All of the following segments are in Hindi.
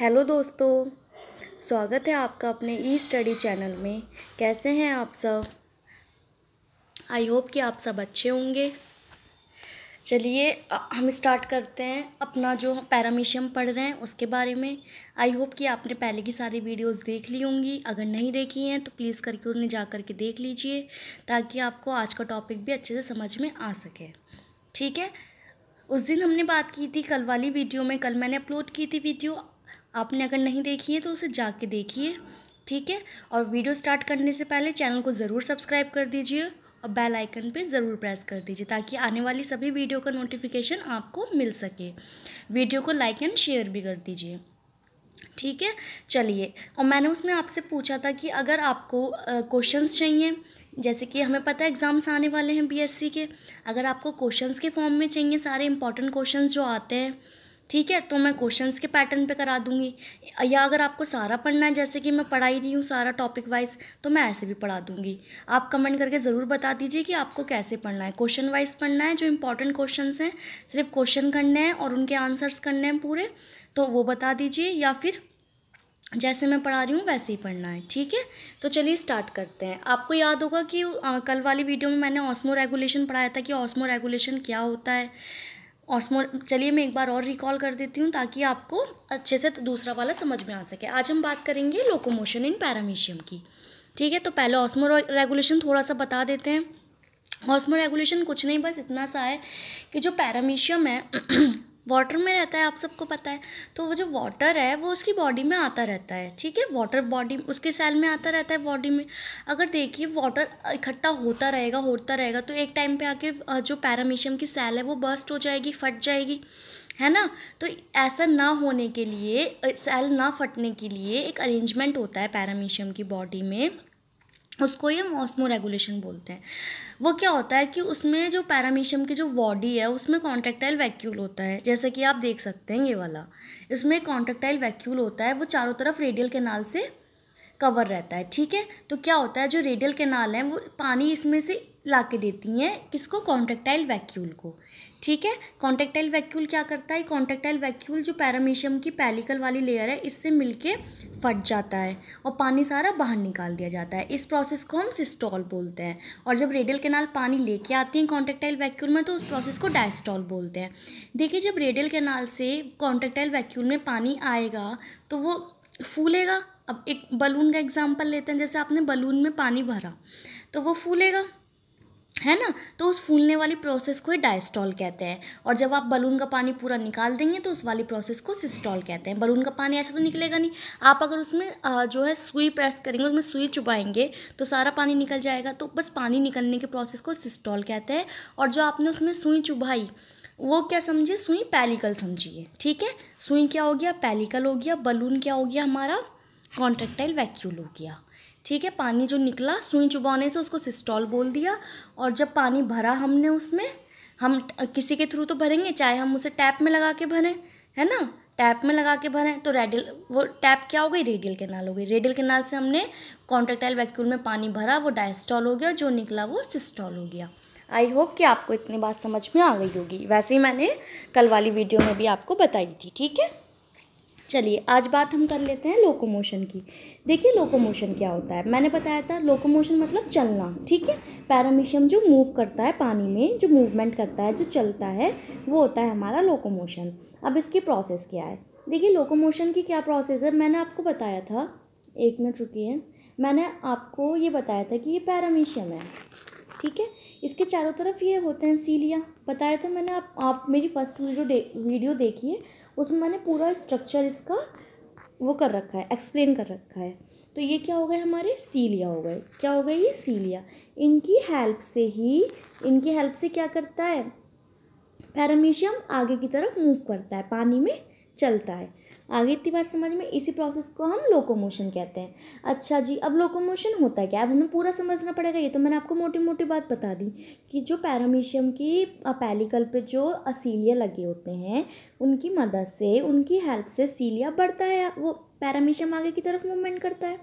हेलो दोस्तों स्वागत है आपका अपने ई स्टडी चैनल में कैसे हैं आप सब आई होप कि आप सब अच्छे होंगे चलिए हम स्टार्ट करते हैं अपना जो पैरामीशियम पढ़ रहे हैं उसके बारे में आई होप कि आपने पहले की सारी वीडियोस देख ली होंगी अगर नहीं देखी हैं तो प्लीज़ करके उन्हें जा कर के देख लीजिए ताकि आपको आज का टॉपिक भी अच्छे से समझ में आ सके ठीक है उस दिन हमने बात की थी कल वाली वीडियो में कल मैंने अपलोड की थी वीडियो आपने अगर नहीं देखी है तो उसे जाके देखिए ठीक है और वीडियो स्टार्ट करने से पहले चैनल को ज़रूर सब्सक्राइब कर दीजिए और बेल आइकन पे ज़रूर प्रेस कर दीजिए ताकि आने वाली सभी वीडियो का नोटिफिकेशन आपको मिल सके वीडियो को लाइक एंड शेयर भी कर दीजिए ठीक है चलिए और मैंने उसमें आपसे पूछा था कि अगर आपको क्वेश्चंस चाहिए जैसे कि हमें पता है एग्ज़ाम्स आने वाले हैं बीएससी के अगर आपको क्वेश्चंस के फॉर्म में चाहिए सारे इंपॉर्टेंट क्वेश्चंस जो आते हैं ठीक है तो मैं क्वेश्चंस के पैटर्न पे करा दूँगी या अगर आपको सारा पढ़ना है जैसे कि मैं पढ़ाई रही हूँ सारा टॉपिक वाइज तो मैं ऐसे भी पढ़ा दूंगी आप कमेंट करके ज़रूर बता दीजिए कि आपको कैसे पढ़ना है क्वेश्चन वाइज पढ़ना है जो इंपॉर्टेंट क्वेश्चन हैं सिर्फ क्वेश्चन करने हैं और उनके आंसर्स करने हैं पूरे तो वो बता दीजिए या फिर जैसे मैं पढ़ा रही हूँ वैसे ही पढ़ना है ठीक है तो चलिए स्टार्ट करते हैं आपको याद होगा कि आ, कल वाली वीडियो में मैंने ऑस्मो रेगुलेशन पढ़ाया था कि ऑस्मो रेगुलेशन क्या होता है ऑस्मो चलिए मैं एक बार और रिकॉल कर देती हूँ ताकि आपको अच्छे से दूसरा वाला समझ में आ सके आज हम बात करेंगे लोकोमोशन इन पैरामीशियम की ठीक है तो पहले ऑस्मो रेगुलेशन थोड़ा सा बता देते हैं ऑस्मो रेगुलेशन कुछ नहीं बस इतना सा है कि जो पैरामीशियम है वाटर में रहता है आप सबको पता है तो वो जो वाटर है वो उसकी बॉडी में आता रहता है ठीक है वाटर बॉडी उसके सेल में आता रहता है बॉडी में अगर देखिए वाटर इकट्ठा होता रहेगा होता रहेगा तो एक टाइम पे आके जो पैरामीशियम की सेल है वो बर्स्ट हो जाएगी फट जाएगी है ना तो ऐसा ना होने के लिए सेल ना फटने के लिए एक अरेंजमेंट होता है पैरामीशियम की बॉडी में उसको ये मौसमो रेगुलेशन बोलते हैं वो क्या होता है कि उसमें जो पैरामीशियम की जो बॉडी है उसमें कॉन्ट्रेक्टाइल वैक्यूल होता है जैसे कि आप देख सकते हैं ये वाला इसमें कॉन्ट्रेक्टाइल वैक्यूल होता है वो चारों तरफ रेडियल केनाल से कवर रहता है ठीक है तो क्या होता है जो रेडियल केनाल है वो पानी इसमें से ला के देती हैं किसको कॉन्ट्रेक्टाइल वैक्यूल को ठीक है कॉन्टेक्टाइल वैक्यूल क्या करता है कॉन्टेक्टाइल वैक्यूल जो पैरामीशियम की पैलिकल वाली लेयर है इससे मिलके फट जाता है और पानी सारा बाहर निकाल दिया जाता है इस प्रोसेस को हम सिस्टॉल बोलते हैं और जब रेडियल कैनाल पानी लेके आती हैं कॉन्टेक्टाइल वैक्यूल में तो उस प्रोसेस को डायस्टॉल बोलते हैं देखिए जब रेडियल कैनाल से कॉन्टेक्टाइल वैक्यूल में पानी आएगा तो वो फूलेगा अब एक बलून का एग्जाम्पल लेते हैं जैसे आपने बलून में पानी भरा तो वो फूलेगा है ना तो उस फूलने वाली प्रोसेस को ही डायस्टॉल कहते हैं और जब आप बलून का पानी पूरा निकाल देंगे तो उस वाली प्रोसेस को सिस्टॉल कहते हैं बलून का पानी ऐसा तो निकलेगा नहीं आप अगर उसमें जो है सुई प्रेस करेंगे उसमें सुई चुपाएंगे तो सारा पानी निकल जाएगा तो बस पानी निकलने के प्रोसेस को सिस्टॉल कहते हैं और जो आपने उसमें सुई चुभाई वो क्या समझिए सुई पैलिकल समझिए ठीक है सुई क्या हो गया पैलिकल हो गया बलून क्या हो गया हमारा कॉन्ट्रेक्टाइल वैक्यूल हो गया ठीक है पानी जो निकला सुई चुबाने से उसको सिस्टॉल बोल दिया और जब पानी भरा हमने उसमें हम किसी के थ्रू तो भरेंगे चाहे हम उसे टैप में लगा के भरें है ना टैप में लगा के भरें तो रेडियल वो टैप क्या हो गई रेडियल केनाल हो गई रेडियल केनाल से हमने कॉन्ट्रेक्टाइल वैक्यूल में पानी भरा वो डायस्टॉल हो गया जो निकला वो सिस्टॉल हो गया आई होप कि आपको इतनी बात समझ में आ गई होगी वैसे ही मैंने कल वाली वीडियो में भी आपको बताई थी ठीक है चलिए आज बात हम कर लेते हैं लोकोमोशन की देखिए लोकोमोशन क्या होता है मैंने बताया था लोकोमोशन मतलब चलना ठीक है पैरामीशियम जो मूव करता है पानी में जो मूवमेंट करता है जो चलता है वो होता है हमारा लोकोमोशन अब इसकी प्रोसेस क्या है देखिए लोकोमोशन की क्या प्रोसेस है मैंने आपको बताया था एक मिनट रुकी है मैंने आपको ये बताया था कि ये पैरामीशियम है ठीक है इसके चारों तरफ ये होते हैं सीलियाँ बताया था मैंने आप आप मेरी फर्स्ट वीडियो दे, वीडियो देखिए उसमें मैंने पूरा स्ट्रक्चर इसका वो कर रखा है एक्सप्लेन कर रखा है तो ये क्या हो गए हमारे सीलिया हो गए क्या हो गए ये सीलिया इनकी हेल्प से ही इनकी हेल्प से क्या करता है पैरामीशियम आगे की तरफ मूव करता है पानी में चलता है आगे इतनी बात समझ में इसी प्रोसेस को हम लोकोमोशन कहते हैं अच्छा जी अब लोकोमोशन होता क्या अब हमें पूरा समझना पड़ेगा ये तो मैंने आपको मोटी मोटी बात बता दी कि जो पैरामीशियम की पैलिकल पे जो असीलिया लगे होते हैं उनकी मदद से उनकी हेल्प से सीलिया बढ़ता है वो पैरामीशियम आगे की तरफ मूवमेंट करता है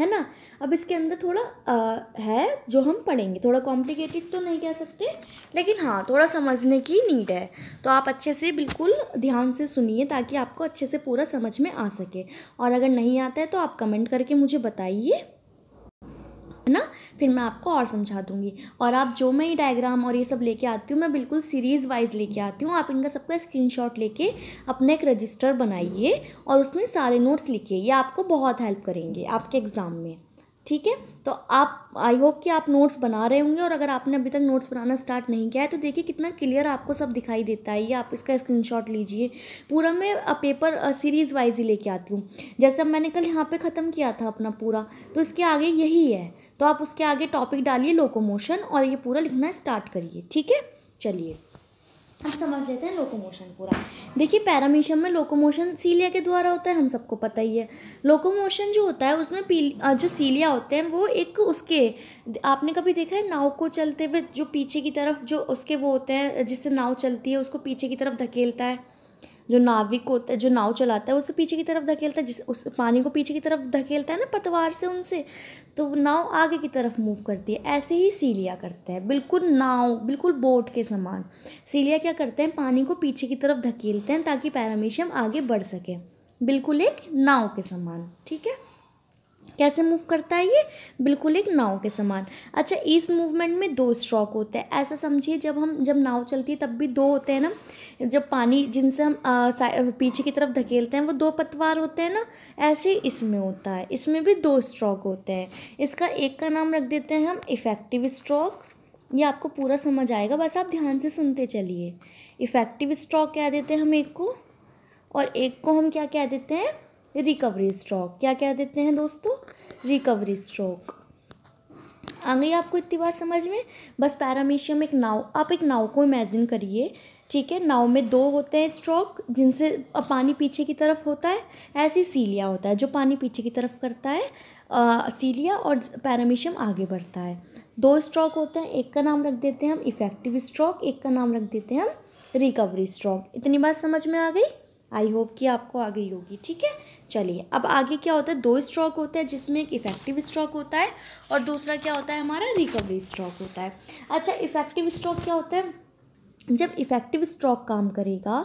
है ना अब इसके अंदर थोड़ा आ, है जो हम पढ़ेंगे थोड़ा कॉम्प्लिकेटेड तो नहीं कह सकते लेकिन हाँ थोड़ा समझने की नीड है तो आप अच्छे से बिल्कुल ध्यान से सुनिए ताकि आपको अच्छे से पूरा समझ में आ सके और अगर नहीं आता है तो आप कमेंट करके मुझे बताइए ना फिर मैं आपको और समझा दूँगी और आप जो मैं ये डायग्राम और ये सब लेके आती हूँ मैं बिल्कुल सीरीज़ वाइज लेके आती हूँ आप इनका सबका शॉट लेके अपना एक रजिस्टर बनाइए और उसमें सारे नोट्स लिखिए ये आपको बहुत हेल्प करेंगे आपके एग्ज़ाम में ठीक है तो आप आई होप कि आप नोट्स बना रहे होंगे और अगर आपने अभी तक नोट्स बनाना स्टार्ट नहीं किया है तो देखिए कितना क्लियर आपको सब दिखाई देता है ये आप इसका स्क्रीनशॉट लीजिए पूरा मैं पेपर सीरीज़ वाइज ही लेके आती हूँ जैसे मैंने कल यहाँ पे ख़त्म किया था अपना पूरा तो इसके आगे यही है तो आप उसके आगे टॉपिक डालिए लोकोमोशन और ये पूरा लिखना स्टार्ट करिए ठीक है चलिए हम समझ लेते हैं लोकोमोशन पूरा देखिए पैरामीशम में लोकोमोशन सीलिया के द्वारा होता है हम सबको पता ही है लोकोमोशन जो होता है उसमें पील जो सीलिया होते हैं वो एक उसके आपने कभी देखा है नाव को चलते हुए जो पीछे की तरफ जो उसके वो होते हैं जिससे नाव चलती है उसको पीछे की तरफ धकेलता है जो नाविक होता है जो नाव चलाता है उसे पीछे की तरफ धकेलता है जिस उस पानी को पीछे की तरफ धकेलता है ना पतवार से उनसे तो वो नाव आगे की तरफ मूव करती है ऐसे ही सीलिया करता है बिल्कुल नाव बिल्कुल बोट के समान सीलिया क्या करते हैं पानी को पीछे की तरफ धकेलते हैं ताकि पैरामीशियम आगे बढ़ सके बिल्कुल एक नाव के समान ठीक है कैसे मूव करता है ये बिल्कुल एक नाव के समान अच्छा इस मूवमेंट में दो स्ट्रोक होते हैं ऐसा समझिए जब हम जब नाव चलती है तब भी दो होते हैं ना जब पानी जिनसे हम आ, पीछे की तरफ धकेलते हैं वो दो पतवार होते हैं ना ऐसे इसमें होता है इसमें भी दो स्ट्रोक होते हैं इसका एक का नाम रख देते हैं हम इफ़ेक्टिव स्ट्रोक ये आपको पूरा समझ आएगा बस आप ध्यान से सुनते चलिए इफ़ेक्टिव स्ट्रोक कह देते हैं हम एक को और एक को हम क्या कह देते हैं रिकवरी स्ट्रोक क्या क्या देते हैं दोस्तों रिकवरी स्ट्रोक आ गई आपको इतनी बात समझ में बस पैरामीशियम एक नाव आप एक नाव को इमेजिन करिए ठीक है नाव में दो होते हैं स्ट्रोक जिनसे पानी पीछे की तरफ होता है ऐसी सीलिया होता है जो पानी पीछे की तरफ करता है आ, सीलिया और पैरामीशियम आगे बढ़ता है दो स्ट्रोक होते हैं एक का नाम रख देते हैं हम इफ़ेक्टिव स्ट्रोक एक का नाम रख देते हैं हम रिकवरी स्ट्रोक इतनी बात समझ में आ गई आई होप कि आपको आ गई होगी ठीक है चलिए अब आगे क्या होता है दो स्ट्रोक होते हैं जिसमें एक इफेक्टिव स्ट्रोक होता है और दूसरा क्या होता है हमारा रिकवरी स्ट्रोक होता है अच्छा इफेक्टिव स्ट्रोक क्या होता है जब इफेक्टिव स्ट्रोक काम करेगा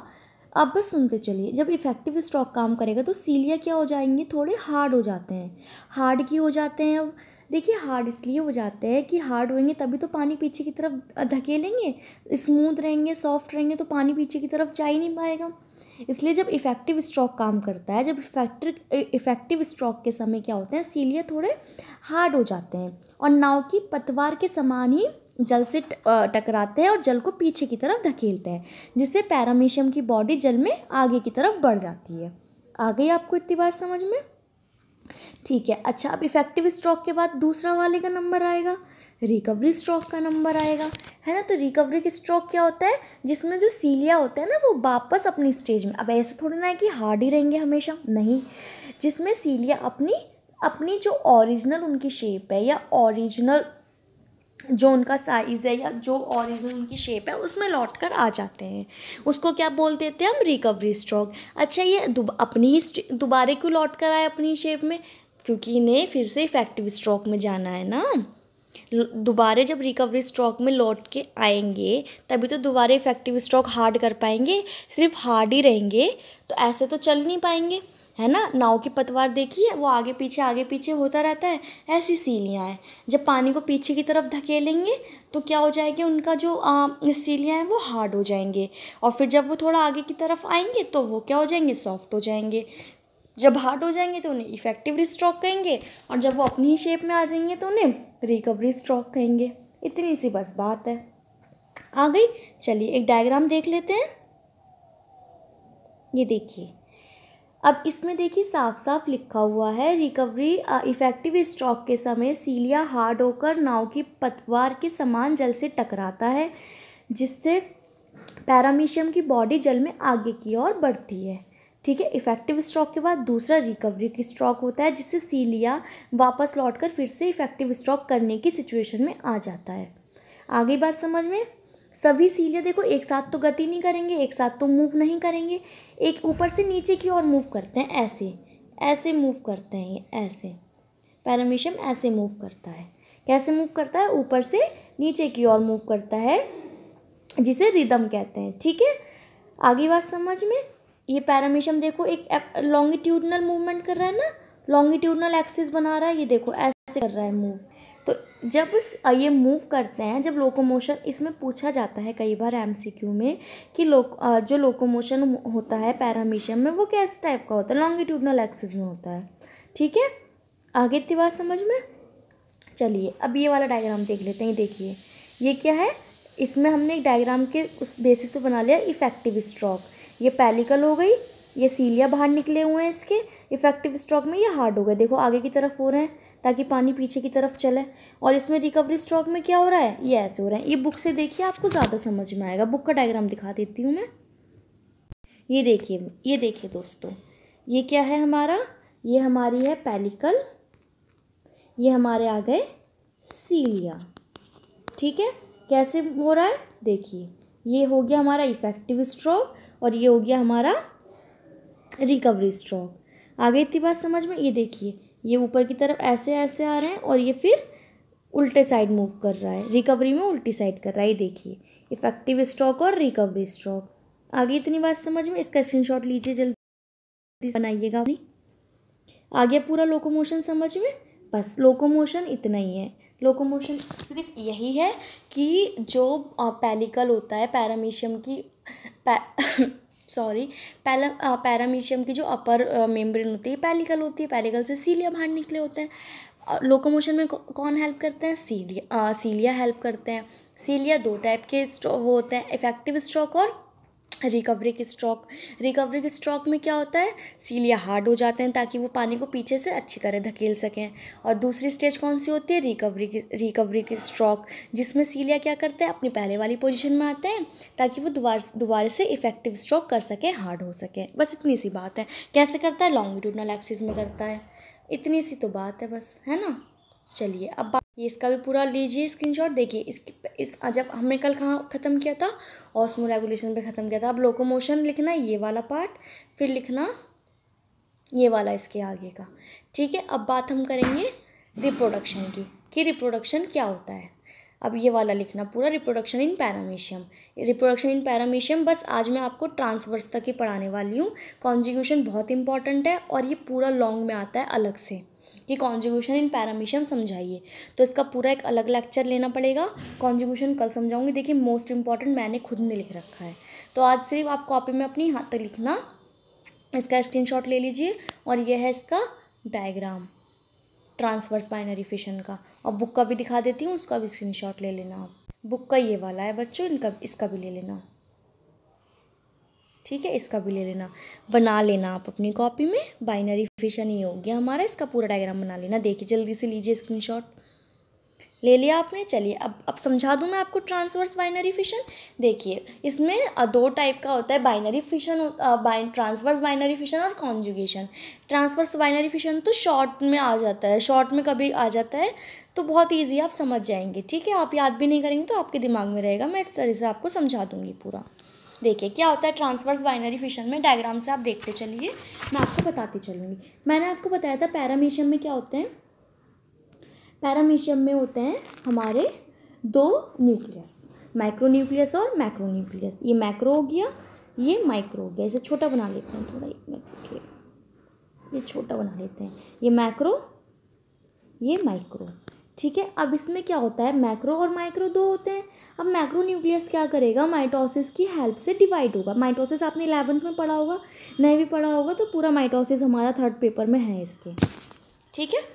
अब बस सुनते चलिए जब इफेक्टिव स्ट्रोक काम करेगा तो सीलिया क्या हो जाएंगे थोड़े हार्ड हो जाते हैं हार्ड की हो जाते हैं अब देखिए हार्ड इसलिए हो जाते हैं कि हार्ड होएंगे तभी तो पानी पीछे की तरफ धकेलेंगे स्मूथ रहेंगे सॉफ्ट रहेंगे तो पानी पीछे की तरफ जा ही नहीं पाएगा इसलिए जब इफेक्टिव स्ट्रोक काम करता है जब इफेक्टिव इफेक्टिव स्ट्रोक के समय क्या होते हैं सीलिए थोड़े हार्ड हो जाते हैं और नाव की पतवार के समान ही जल से टकराते हैं और जल को पीछे की तरफ धकेलते हैं जिससे पैरामीशियम की बॉडी जल में आगे की तरफ बढ़ जाती है आ गई आपको इतनी बात समझ में ठीक है अच्छा अब इफेक्टिव स्ट्रोक के बाद दूसरा वाले का नंबर आएगा रिकवरी स्ट्रोक का नंबर आएगा है ना तो रिकवरी के स्ट्रोक क्या होता है जिसमें जो सीलिया होता है ना वो वापस अपनी स्टेज में अब ऐसे थोड़ी ना है कि हार्ड ही रहेंगे हमेशा नहीं जिसमें सीलिया अपनी अपनी जो ओरिजिनल उनकी शेप है या ओरिजिनल जो उनका साइज़ है या जो ओरिजिनल उनकी शेप है उसमें लौट कर आ जाते हैं उसको क्या बोल देते हैं हम रिकवरी स्ट्रोक अच्छा ये अपनी ही दोबारे क्यों लौट कर आए अपनी शेप में क्योंकि इन्हें फिर से इफेक्टिव स्ट्रोक में जाना है ना दोबारे जब रिकवरी स्ट्रोक में लौट के आएंगे तभी तो दोबारा इफेक्टिव स्ट्रोक हार्ड कर पाएंगे सिर्फ हार्ड ही रहेंगे तो ऐसे तो चल नहीं पाएंगे है ना नाव की पतवार देखिए वो आगे पीछे आगे पीछे होता रहता है ऐसी सीलियाँ हैं जब पानी को पीछे की तरफ धकेलेंगे तो क्या हो जाएंगे उनका जो सीलियाँ हैं वो हार्ड हो जाएंगे और फिर जब वो थोड़ा आगे की तरफ आएंगे तो वो क्या हो जाएंगे सॉफ्ट हो जाएंगे जब हार्ड हो जाएंगे तो उन्हें इफेक्टिव रिस्ट्रॉक कहेंगे और जब वो अपनी ही शेप में आ जाएंगे तो उन्हें रिकवरी स्ट्रॉक कहेंगे इतनी सी बस बात है आ गई चलिए एक डायग्राम देख लेते हैं ये देखिए अब इसमें देखिए साफ साफ लिखा हुआ है रिकवरी इफेक्टिव स्ट्रॉक के समय सीलिया हार्ड होकर नाव की पतवार के समान जल से टकराता है जिससे पैरामीशियम की बॉडी जल में आगे की ओर बढ़ती है ठीक है इफेक्टिव स्ट्रोक के बाद दूसरा रिकवरी की स्ट्रोक होता है जिससे सीलिया वापस लौटकर फिर से इफेक्टिव स्ट्रोक करने की सिचुएशन में आ जाता है आगे बात समझ में सभी सीलिया देखो एक साथ तो गति नहीं करेंगे एक साथ तो मूव नहीं करेंगे एक ऊपर से नीचे की ओर मूव करते हैं ऐसे ऐसे मूव करते हैं ऐसे पैरामीशियम ऐसे मूव करता है कैसे मूव करता है ऊपर से नीचे की ओर मूव करता है जिसे रिदम कहते हैं ठीक है आगे बात समझ में ये पैरामीशम देखो एक लॉन्गिट्यूडनल मूवमेंट कर रहा है ना लॉन्गिट्यूडनल एक्सिस बना रहा है ये देखो ऐसे कर रहा है मूव तो जब ये मूव करते हैं जब लोकोमोशन इसमें पूछा जाता है कई बार एमसीक्यू में कि लोक जो लोकोमोशन होता है पैरामीशियम में वो कैस टाइप का होता है लॉन्गिट्यूडनल एक्सिस में होता है ठीक है आगे इतनी बात समझ में चलिए अब ये वाला डायग्राम देख लेते हैं देखिए ये क्या है इसमें हमने एक डायग्राम के उस बेसिस पे बना लिया इफेक्टिव स्ट्रोक ये पैलिकल हो गई ये सीलिया बाहर निकले हुए हैं इसके इफेक्टिव स्ट्रोक में ये हार्ड हो गए देखो आगे की तरफ हो रहे हैं ताकि पानी पीछे की तरफ चले और इसमें रिकवरी स्ट्रोक में क्या हो रहा है ये ऐसे हो रहा है ये बुक से देखिए आपको ज़्यादा समझ में आएगा बुक का डायग्राम दिखा देती हूँ मैं ये देखिए ये देखिए दोस्तों ये क्या है हमारा ये हमारी है पैलिकल ये हमारे आ गए सीलिया ठीक है कैसे हो रहा है देखिए ये हो गया हमारा इफेक्टिव स्ट्रोक और ये हो गया हमारा रिकवरी स्ट्रोक आगे इतनी बात समझ में ये देखिए ये ऊपर की तरफ ऐसे ऐसे आ रहे हैं और ये फिर उल्टे साइड मूव कर रहा है रिकवरी में उल्टी साइड कर रहा है ये देखिए इफेक्टिव स्ट्रोक और रिकवरी स्ट्रोक आगे इतनी बात समझ में इसका शॉट लीजिए जल्दी बनाइएगा अपनी आगे पूरा लोकोमोशन समझ में बस लोकोमोशन इतना ही है लोकोमोशन सिर्फ यही है कि जो पैलिकल होता है पैरामीशियम की सॉरी पैला पैरामीशियम की जो अपर मेम्ब्रेन होती है पैलिकल होती है पैलिकल से सीलिया बाहर निकले होते हैं लोकोमोशन में कौन हेल्प करते हैं सीलिया सीलिया हेल्प करते हैं सीलिया दो टाइप के स्ट्रो वो होते हैं इफेक्टिव स्ट्रोक और रिकवरी के स्ट्रोक रिकवरी के स्ट्रोक में क्या होता है सीलिया हार्ड हो जाते हैं ताकि वो पानी को पीछे से अच्छी तरह धकेल सकें और दूसरी स्टेज कौन सी होती है रिकवरी रिकवरी की स्ट्रोक जिसमें सीलिया क्या करते हैं अपनी पहले वाली पोजीशन में आते हैं ताकि वो दोबारा दोबारा से इफेक्टिव स्ट्रोक कर सकें हार्ड हो सकें बस इतनी सी बात है कैसे करता है लॉन्गिट्यूडनल एक्सिस में करता है इतनी सी तो बात है बस है ना चलिए अब ये इसका भी पूरा लीजिए स्क्रीनशॉट देखिए इस जब हमने कल कहाँ ख़त्म किया था ऑस्मो रेगुलेशन पे ख़त्म किया था अब लोकोमोशन लिखना ये वाला पार्ट फिर लिखना ये वाला इसके आगे का ठीक है अब बात हम करेंगे रिप्रोडक्शन की कि रिप्रोडक्शन क्या होता है अब ये वाला लिखना पूरा reproduction in paramecium reproduction in paramecium बस आज मैं आपको ट्रांसवर्स तक ही पढ़ाने वाली हूँ कॉन्जिक्यूशन बहुत इंपॉर्टेंट है और ये पूरा लॉन्ग में आता है अलग से कि कॉन्जुगेशन इन पैरामिशम समझाइए तो इसका पूरा एक अलग लेक्चर लेना पड़ेगा कॉन्जुगेशन कल समझाऊंगी देखिए मोस्ट इंपॉर्टेंट मैंने खुद ने लिख रखा है तो आज सिर्फ आप कॉपी में अपनी हाथ तक लिखना इसका शॉट ले लीजिए और यह है इसका डायग्राम ट्रांसवर्स बाइनरी फिशन का और बुक का भी दिखा देती हूँ उसका भी स्क्रीनशॉट ले लेना आप बुक का ये वाला है बच्चों इनका इसका भी ले लेना ठीक है इसका भी ले लेना बना लेना आप अपनी कॉपी में बाइनरी फिशन ही हो गया हमारा इसका पूरा डायग्राम बना लेना देखिए जल्दी से लीजिए स्क्रीनशॉट ले लिया आपने चलिए अब अब समझा दूँ मैं आपको ट्रांसवर्स बाइनरी फिशन देखिए इसमें दो टाइप का होता है बाइनरी फिशन बाइन ट्रांसवर्स बाइनरी फिशन और कॉन्जुगेशन ट्रांसवर्स बाइनरी फिशन तो शॉर्ट में आ जाता है शॉर्ट में कभी आ जाता है तो बहुत ईजी आप समझ जाएंगे ठीक है आप याद भी नहीं करेंगे तो आपके दिमाग में रहेगा मैं इस तरह से आपको समझा दूँगी पूरा देखिए क्या होता है ट्रांसवर्स बाइनरी फिशन में डायग्राम से आप देखते चलिए मैं आपको बताती चलूँगी मैंने आपको बताया था पैरामीशियम में क्या होते हैं पैरामीशियम में होते हैं हमारे दो न्यूक्लियस माइक्रो न्यूक्लियस और मैक्रो न्यूक्लियस ये मैक्रो हो गया ये माइक्रो हो गया इसे छोटा बना लेते हैं थोड़ा एक मिनट रुकिए ये छोटा बना लेते हैं ये मैक्रो ये माइक्रो ठीक है अब इसमें क्या होता है मैक्रो और माइक्रो दो होते हैं अब मैक्रो न्यूक्लियस क्या करेगा माइटोसिस की हेल्प से डिवाइड होगा माइटोसिस आपने इलेवंथ में पढ़ा होगा नहीं भी पढ़ा होगा तो पूरा माइटोसिस हमारा थर्ड पेपर में है इसके ठीक है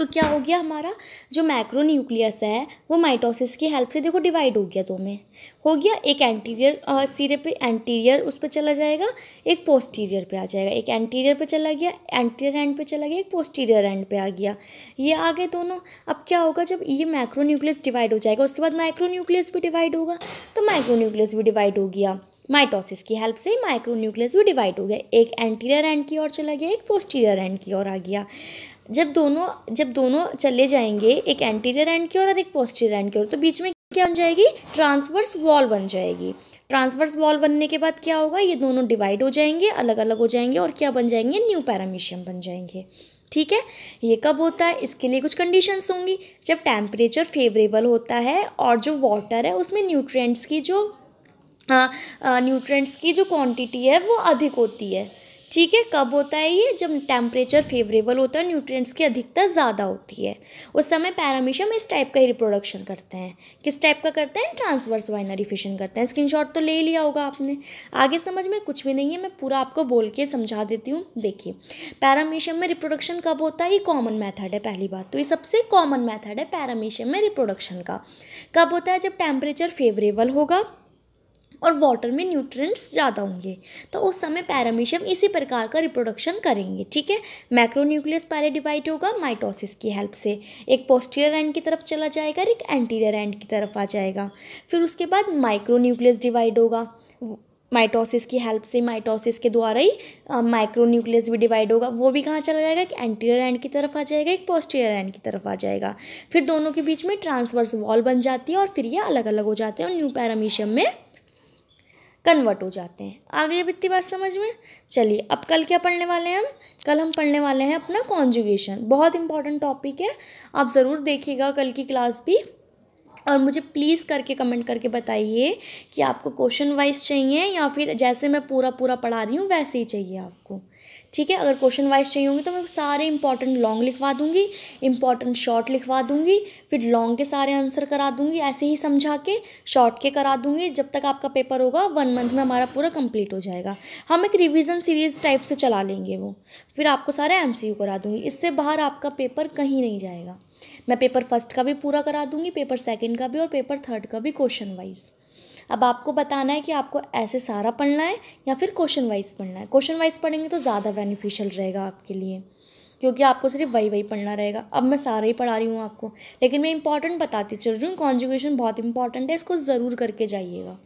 तो क्या हो गया हमारा जो मैक्रो न्यूक्लियस है वो माइटोसिस की हेल्प से देखो डिवाइड हो गया दो में हो गया एक एंटीरियर सिरे पे एंटीरियर उस पर चला जाएगा एक पोस्टीरियर पे आ जाएगा एक एंटीरियर पे चला गया एंटीरियर एंड पे चला गया एक पोस्टीरियर एंड पे आ गया ये आ गए दोनों अब क्या होगा जब ये माइक्रो न्यूक्लियस डिवाइड हो जाएगा उसके बाद माइक्रो न्यूक्लियस भी डिवाइड होगा तो माइक्रो न्यूक्लियस भी डिवाइड हो गया माइटोसिस की हेल्प से ही माइक्रो न्यूक्लियस भी डिवाइड हो गया एक एंटीरियर एंड की ओर चला गया एक पोस्टीरियर एंड की ओर आ गया जब दोनों जब दोनों चले जाएंगे एक एंटीरियर एंड की ओर और एक पोस्टीरियर एंड की ओर तो बीच में क्या बन जाएगी ट्रांसवर्स वॉल बन जाएगी ट्रांसवर्स वॉल बनने के बाद क्या होगा ये दोनों डिवाइड हो जाएंगे अलग अलग हो जाएंगे और क्या बन जाएंगे न्यू पैरामीशियम बन जाएंगे ठीक है ये कब होता है इसके लिए कुछ कंडीशंस होंगी जब टेम्परेचर फेवरेबल होता है और जो वाटर है उसमें न्यूट्रिएंट्स की जो न्यूट्रिएंट्स हाँ, हाँ, की जो क्वांटिटी है वो अधिक होती है ठीक है कब होता है ये जब टेम्परेचर फेवरेबल होता है न्यूट्रिएंट्स की अधिकता ज़्यादा होती है उस समय पैरामीशियम इस टाइप का ही रिप्रोडक्शन करते हैं किस टाइप का करते हैं ट्रांसवर्स वाइनरी फिशन करते हैं स्क्रीनशॉट तो ले लिया होगा आपने आगे समझ में कुछ भी नहीं है मैं पूरा आपको बोल के समझा देती हूँ देखिए पैरामीशियम में रिप्रोडक्शन कब होता है ये कॉमन मैथड है पहली बात तो ये सबसे कॉमन मैथड है पैरामीशियम में रिप्रोडक्शन का कब होता है जब टेम्परेचर फेवरेबल होगा और वाटर में न्यूट्रिएंट्स ज़्यादा होंगे तो उस समय पैरामीशियम इसी प्रकार का रिप्रोडक्शन करेंगे ठीक है मैक्रोन्यूक्लियस पहले डिवाइड होगा माइटोसिस की हेल्प से एक पोस्टीरियर एंड की तरफ चला जाएगा और एक एंटीरियर एंड की तरफ आ जाएगा फिर उसके बाद माइक्रोन्यूक्लियस डिवाइड होगा माइटोसिस की हेल्प से माइटोसिस के द्वारा ही माइक्रो न्यूक्लियस भी डिवाइड होगा वो भी कहाँ चला जाएगा एक एंटीरियर एंड की तरफ आ जाएगा एक पोस्टीरियर एंड की तरफ आ जाएगा फिर दोनों के बीच में ट्रांसवर्स वॉल बन जाती है और फिर ये अलग अलग हो जाते हैं और न्यू पैरामीशियम में कन्वर्ट हो जाते हैं आ गई अब इतनी बात समझ में चलिए अब कल क्या पढ़ने वाले हैं हम कल हम पढ़ने वाले हैं अपना कॉन्जुगेशन बहुत इंपॉर्टेंट टॉपिक है आप ज़रूर देखिएगा कल की क्लास भी और मुझे प्लीज़ करके कमेंट करके बताइए कि आपको क्वेश्चन वाइज चाहिए या फिर जैसे मैं पूरा पूरा पढ़ा रही हूँ वैसे ही चाहिए आपको ठीक है अगर क्वेश्चन वाइज चाहिए होंगे तो मैं सारे इंपॉर्टेंट लॉन्ग लिखवा दूंगी इंपॉर्टेंट शॉर्ट लिखवा दूंगी फिर लॉन्ग के सारे आंसर करा दूंगी ऐसे ही समझा के शॉर्ट के करा दूंगी जब तक आपका पेपर होगा वन मंथ में हमारा पूरा कंप्लीट हो जाएगा हम एक रिविज़न सीरीज टाइप से चला लेंगे वो फिर आपको सारे एम करा दूंगी इससे बाहर आपका पेपर कहीं नहीं जाएगा मैं पेपर फर्स्ट का भी पूरा करा दूंगी पेपर सेकंड का भी और पेपर थर्ड का भी क्वेश्चन वाइज अब आपको बताना है कि आपको ऐसे सारा पढ़ना है या फिर क्वेश्चन वाइज पढ़ना है क्वेश्चन वाइज पढ़ेंगे तो ज़्यादा बेनिफिशियल रहेगा आपके लिए क्योंकि आपको सिर्फ वही वही पढ़ना रहेगा अब मैं सारा ही पढ़ा रही हूँ आपको लेकिन मैं इंपॉर्टेंट बताती चल रही हूँ कॉन्जुगेशन बहुत इंपॉर्टेंट है इसको ज़रूर करके जाइएगा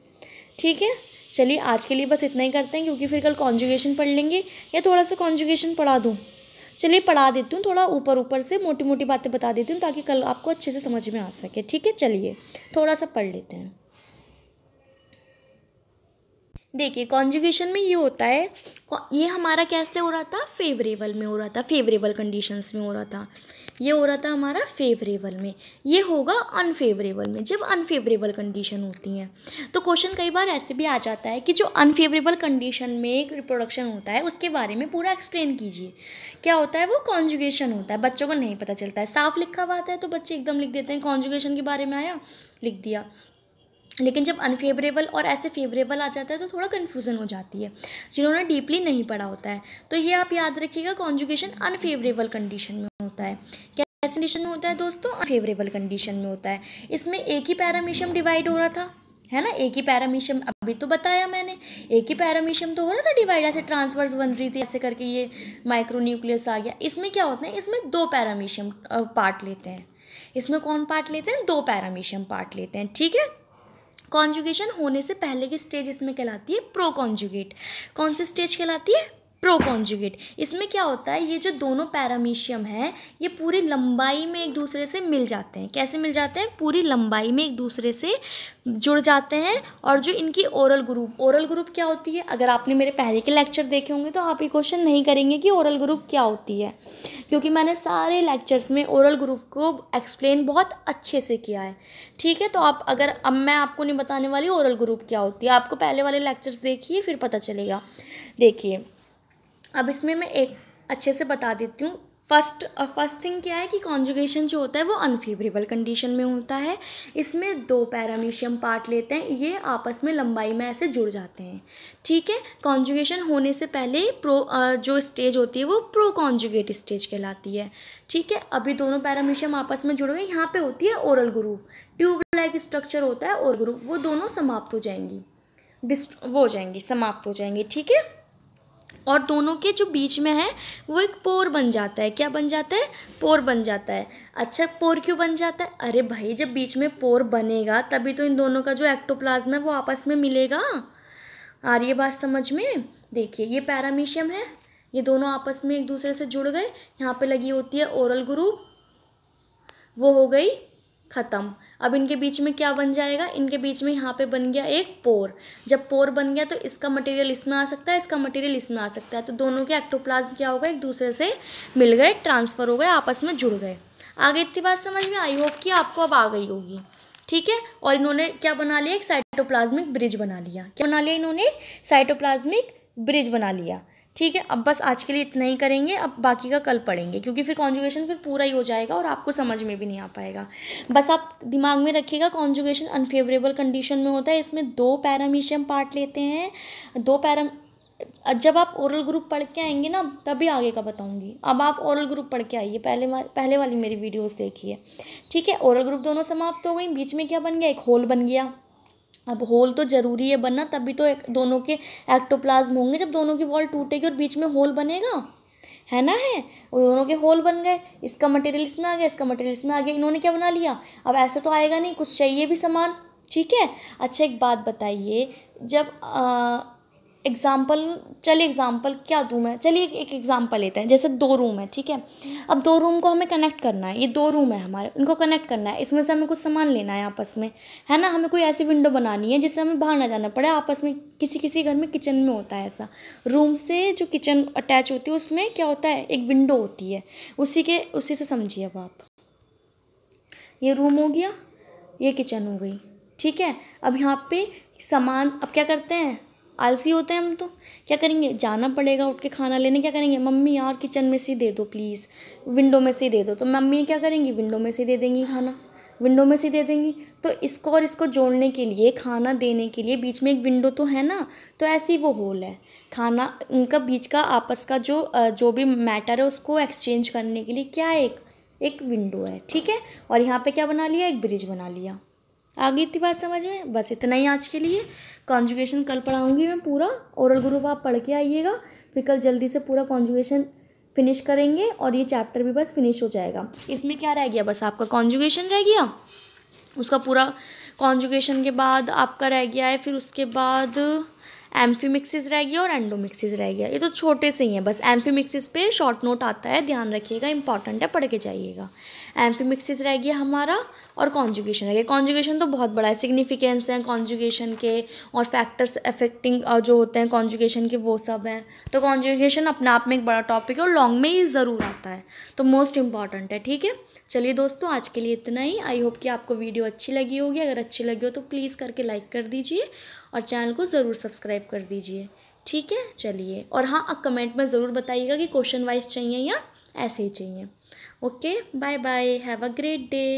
ठीक है चलिए आज के लिए बस इतना ही करते हैं क्योंकि फिर कल कॉन्जुगेशन पढ़ लेंगे या थोड़ा सा कॉन्जुगेशन पढ़ा दूँ चलिए पढ़ा देती हूँ थोड़ा ऊपर ऊपर से मोटी मोटी बातें बता देती हूँ ताकि कल आपको अच्छे से समझ में आ सके ठीक है चलिए थोड़ा सा पढ़ लेते हैं देखिए कॉन्जुगेशन में ये होता है ये हमारा कैसे हो रहा था फेवरेबल में हो रहा था फेवरेबल कंडीशंस में हो रहा था ये हो रहा था हमारा फेवरेबल में ये होगा अनफेवरेबल में जब अनफेवरेबल कंडीशन होती हैं तो क्वेश्चन कई बार ऐसे भी आ जाता है कि जो अनफेवरेबल कंडीशन में रिप्रोडक्शन होता है उसके बारे में पूरा एक्सप्लेन कीजिए क्या होता है वो कॉन्जुगेशन होता है बच्चों को नहीं पता चलता है साफ लिखा हुआ आता है तो बच्चे एकदम लिख देते हैं कॉन्जुगेशन के बारे में आया लिख दिया लेकिन जब अनफेवरेबल और ऐसे फेवरेबल आ जाता है तो थोड़ा कन्फ्यूज़न हो जाती है जिन्होंने डीपली नहीं पढ़ा होता है तो ये आप याद रखिएगा कॉन्जुगेशन अनफेवरेबल कंडीशन में होता है क्या कंडीशन में होता है दोस्तों अनफेवरेबल कंडीशन में होता है इसमें एक ही पैरामीशियम डिवाइड हो रहा था है ना एक ही पैरामीशियम अभी तो बताया मैंने एक ही पैरामीशियम तो हो रहा था डिवाइड ऐसे ट्रांसवर्स बन रही थी ऐसे करके ये माइक्रो न्यूक्लियस आ गया इसमें क्या होता है इसमें दो पैरामीशियम पार्ट लेते हैं इसमें कौन पार्ट लेते हैं दो पैरामीशियम पार्ट लेते हैं ठीक है कॉन्जुगेशन होने से पहले की स्टेज इसमें कहलाती है प्रो कॉन्जुगेट कौन सी स्टेज कहलाती है प्रोकॉन्जुगेट इसमें क्या होता है ये जो दोनों पैरामीशियम हैं ये पूरी लंबाई में एक दूसरे से मिल जाते हैं कैसे मिल जाते हैं पूरी लंबाई में एक दूसरे से जुड़ जाते हैं और जो इनकी ओरल ग्रुप ओरल ग्रुप क्या होती है अगर आपने मेरे पहले के लेक्चर देखे होंगे तो आप ये क्वेश्चन नहीं करेंगे कि ओरल ग्रुप क्या होती है क्योंकि मैंने सारे लेक्चर्स में ओरल ग्रुप को एक्सप्लेन बहुत अच्छे से किया है ठीक है तो आप अगर अब मैं आपको नहीं बताने वाली ओरल ग्रुप क्या होती है आपको पहले वाले लेक्चर्स देखिए फिर पता चलेगा देखिए अब इसमें मैं एक अच्छे से बता देती हूँ फर्स्ट फर्स्ट थिंग क्या है कि कॉन्जुगेशन जो होता है वो अनफेवरेबल कंडीशन में होता है इसमें दो पैरामीशियम पार्ट लेते हैं ये आपस में लंबाई में ऐसे जुड़ जाते हैं ठीक है कॉन्जुगेशन होने से पहले ही प्रो uh, जो स्टेज होती है वो प्रो कॉन्जुगेट स्टेज कहलाती है ठीक है अभी दोनों पैरामीशियम आपस में जुड़ गए यहाँ पर होती है oral groove tube like structure होता है और ग्रूव वो दोनों समाप्त हो जाएंगी डिस्ट वो हो जाएंगी समाप्त हो जाएंगी ठीक है और दोनों के जो बीच में है वो एक पोर बन जाता है क्या बन जाता है पोर बन जाता है अच्छा पोर क्यों बन जाता है अरे भाई जब बीच में पोर बनेगा तभी तो इन दोनों का जो एक्टोप्लाज्म है वो आपस में मिलेगा आ रही है बात समझ में देखिए ये पैरामीशियम है ये दोनों आपस में एक दूसरे से जुड़ गए यहाँ पे लगी होती है ओरल ग्रुप वो हो गई ख़त्म अब इनके बीच में क्या बन जाएगा इनके बीच में यहाँ पे बन गया एक पोर जब पोर बन गया तो इसका मटेरियल इसमें आ सकता है इसका मटेरियल इसमें आ सकता है तो दोनों के एक्टोप्लाज्म क्या होगा एक दूसरे से मिल गए ट्रांसफ़र हो गए आपस में जुड़ गए आगे इतनी बात समझ में आई होप कि आपको अब आ गई होगी ठीक है और इन्होंने क्या बना लिया एक साइटोप्लाज्मिक ब्रिज बना लिया क्या बना लिया इन्होंने साइटोप्लाज्मिक ब्रिज बना लिया ठीक है अब बस आज के लिए इतना ही करेंगे अब बाकी का कल पढ़ेंगे क्योंकि फिर कॉन्जुगेशन फिर पूरा ही हो जाएगा और आपको समझ में भी नहीं आ पाएगा बस आप दिमाग में रखिएगा कॉन्जुगेशन अनफेवरेबल कंडीशन में होता है इसमें दो पैरामीशियम पार्ट लेते हैं दो पैरा जब आप ओरल ग्रुप पढ़ के आएंगे ना तभी आगे का बताऊंगी अब आप ओरल ग्रुप पढ़ के आइए पहले पहले वाली मेरी वीडियोस देखिए ठीक है ओरल ग्रुप दोनों समाप्त हो गई बीच में क्या बन गया एक होल बन गया अब होल तो ज़रूरी है बनना तभी तो एक, दोनों के एक्टोप्लाज्म होंगे जब दोनों की वॉल टूटेगी और बीच में होल बनेगा है ना है और दोनों के होल बन गए इसका मटेरियल इसमें आ गया इसका मटेरियल इसमें आ गया इन्होंने क्या बना लिया अब ऐसे तो आएगा नहीं कुछ चाहिए भी सामान ठीक है अच्छा एक बात बताइए जब आ, एग्ज़ाम्पल चलिए एग्ज़ाम्पल क्या दूँ मैं चलिए एक एग्ज़ाम्पल लेते हैं जैसे दो रूम है ठीक है अब दो रूम को हमें कनेक्ट करना है ये दो रूम है हमारे उनको कनेक्ट करना है इसमें से हमें कुछ सामान लेना है आपस में है ना हमें कोई ऐसी विंडो बनानी है जिससे हमें बाहर ना जाना पड़े आपस में किसी किसी घर में किचन में होता है ऐसा रूम से जो किचन अटैच होती है उसमें क्या होता है एक विंडो होती है उसी के उसी से समझिए अब आप ये रूम हो गया ये किचन हो गई ठीक है अब यहाँ पे सामान अब क्या करते हैं आलसी होते हैं हम तो क्या करेंगे जाना पड़ेगा उठ के खाना लेने क्या करेंगे मम्मी यार किचन में से दे दो प्लीज़ विंडो में से दे दो तो मम्मी क्या करेंगी विंडो में से दे देंगी खाना विंडो में से दे देंगी तो इसको और इसको जोड़ने के लिए खाना देने के लिए बीच में एक विंडो तो है ना तो ऐसी वो होल है खाना उनका बीच का आपस का जो जो भी मैटर है उसको एक्सचेंज करने के लिए क्या एक एक विंडो है ठीक है और यहाँ पे क्या बना लिया एक ब्रिज बना लिया आ गई बात समझ में बस इतना ही आज के लिए कॉन्जुगेशन कल पढ़ाऊँगी मैं पूरा ओरल ग्रुप आप पढ़ के आइएगा फिर कल जल्दी से पूरा कॉन्जुगेशन फिनिश करेंगे और ये चैप्टर भी बस फिनिश हो जाएगा इसमें क्या रह गया बस आपका कॉन्जुगेशन रह गया उसका पूरा कॉन्जुगेशन के बाद आपका रह गया है फिर उसके बाद एम्फीमिक्सिस रह गया और एंडोमिक्सिस रह गया ये तो छोटे से ही हैं बस एम्फीमिक्सिस पे शॉर्ट नोट आता है ध्यान रखिएगा इंपॉर्टेंट है पढ़ के जाइएगा एम्फीमिक्सिस रह गया हमारा और कॉन्जुगेशन रह गया कॉन्जुगेशन तो बहुत बड़ा है सिग्निफिकेंस है कॉन्जुगेशन के और फैक्टर्स अफेक्टिंग जो होते हैं कॉन्जुगेशन के वो सब हैं तो कॉन्जुगेशन अपने आप में एक बड़ा टॉपिक है और लॉन्ग में ही ज़रूर आता है तो मोस्ट इंपॉर्टेंट है ठीक है चलिए दोस्तों आज के लिए इतना ही आई होप कि आपको वीडियो अच्छी लगी होगी अगर अच्छी लगी हो तो प्लीज़ करके लाइक कर दीजिए और चैनल को ज़रूर सब्सक्राइब कर दीजिए ठीक है चलिए और हाँ कमेंट में ज़रूर बताइएगा कि क्वेश्चन वाइज चाहिए या ऐसे ही चाहिए Okay, bye bye. Have a great day.